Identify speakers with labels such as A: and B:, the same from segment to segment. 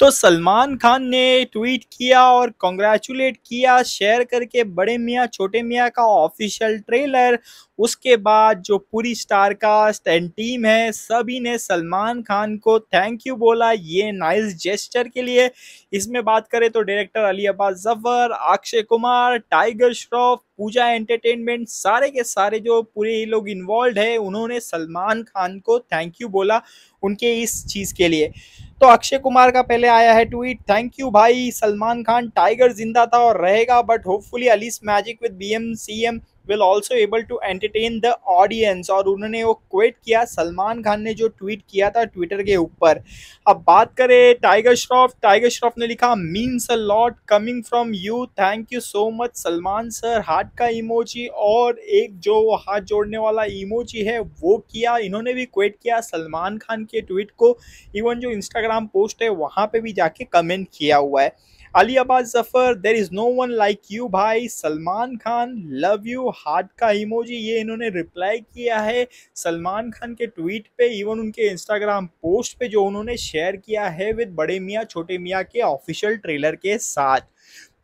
A: तो सलमान खान ने ट्वीट किया और कॉन्ग्रेचुलेट किया शेयर करके बड़े मियाँ छोटे मियाँ का ऑफिशियल ट्रेलर उसके बाद जो पूरी स्टार कास्ट एंड टीम है सभी ने सलमान खान को थैंक यू बोला ये नाइस जेस्टर के लिए इसमें बात करें तो डायरेक्टर अली अब्बास जफर अक्षय कुमार टाइगर श्रॉफ पूजा एंटरटेनमेंट सारे के सारे जो पूरे लोग इन्वॉल्व है उन्होंने सलमान खान को थैंक यू बोला उनके इस चीज़ के लिए तो अक्षय कुमार का पहले आया है ट्वीट थैंक यू भाई सलमान खान टाइगर जिंदा था और रहेगा but hopefully Ali's magic with B M C M will also able to entertain the audience और उन्होंने वो क्वेट किया सलमान खान ने जो ट्वीट किया था ट्विटर के ऊपर अब बात करें टाइगर श्रॉफ टाइगर श्रॉफ ने लिखा means a lot coming from you thank you so much Salman sir heart का इमोजी और एक जो हाथ जोड़ने वाला इमोजी है वो किया इन्होंने भी क्वेट किया सलमान खान के ट्वीट को इवन जो इंस्टाग्राम पोस्ट है वहाँ पर भी जाके कमेंट किया हुआ है Ali Abbas Zafar there is no one like you भाई Salman Khan love you heart का इमोजी ये इन्होंने रिप्लाई किया है सलमान खान के ट्वीट पे इवन उनके इंस्टाग्राम पोस्ट पे जो उन्होंने शेयर किया है विद बड़े मियाँ छोटे मियाँ के ऑफिशियल ट्रेलर के साथ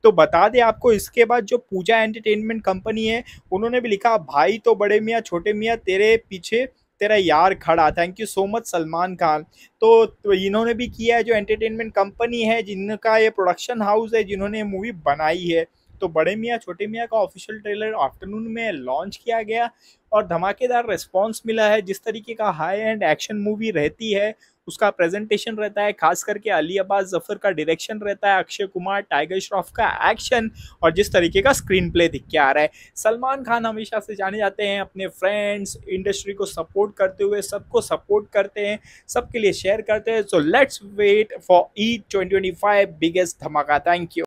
A: तो बता दें आपको इसके बाद जो पूजा एंटरटेनमेंट कंपनी है उन्होंने भी लिखा भाई तो बड़े मियाँ छोटे मियाँ तेरे पीछे तेरा यार खड़ा thank you so much Salman Khan तो, तो इन्होंने भी किया है जो एंटरटेनमेंट कंपनी है जिनका ये प्रोडक्शन हाउस है जिन्होंने मूवी बनाई है तो बड़े मियाँ छोटे मियाँ का ऑफिशियल ट्रेलर आफ्टरनून में लॉन्च किया गया और धमाकेदार रिस्पॉन्स मिला है जिस तरीके का हाई एंड एक्शन मूवी रहती है उसका प्रेजेंटेशन रहता है खास करके अली अब्बास जफर का डायरेक्शन रहता है अक्षय कुमार टाइगर श्रॉफ का एक्शन और जिस तरीके का स्क्रीन प्ले दिख के आ रहा है सलमान खान हमेशा से जाने जाते हैं अपने फ्रेंड्स इंडस्ट्री को सपोर्ट करते हुए सबको सपोर्ट करते हैं सबके लिए शेयर करते हैं so let's wait for E twenty twenty five biggest धमाका थैंक यू